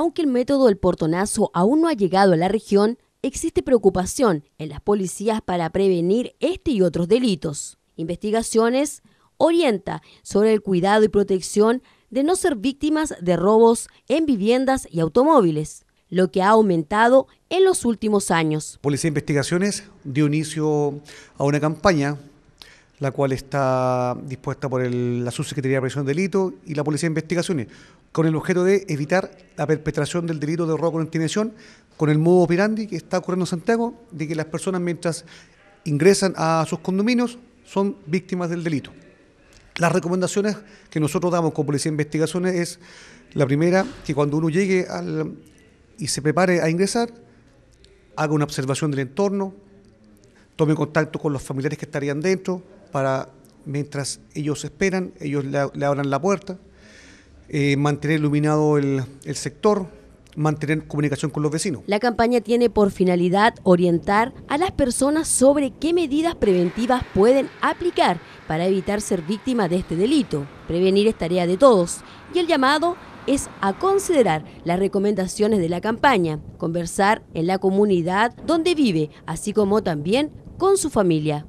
Aunque el método del portonazo aún no ha llegado a la región, existe preocupación en las policías para prevenir este y otros delitos. Investigaciones orienta sobre el cuidado y protección de no ser víctimas de robos en viviendas y automóviles, lo que ha aumentado en los últimos años. Policía Investigaciones dio inicio a una campaña la cual está dispuesta por la Subsecretaría de Prevención de Delito y la Policía de Investigaciones, con el objeto de evitar la perpetración del delito de robo con intimidación con el modo operandi que está ocurriendo en Santiago, de que las personas mientras ingresan a sus condominios son víctimas del delito. Las recomendaciones que nosotros damos con Policía de Investigaciones es, la primera, que cuando uno llegue al, y se prepare a ingresar, haga una observación del entorno, tome contacto con los familiares que estarían dentro, para, mientras ellos esperan, ellos le, abran la puerta, eh, mantener iluminado el, el sector, mantener comunicación con los vecinos. La campaña tiene por finalidad orientar a las personas sobre qué medidas preventivas pueden aplicar para evitar ser víctima de este delito. Prevenir es tarea de todos y el llamado es a considerar las recomendaciones de la campaña, conversar en la comunidad donde vive, así como también con su familia.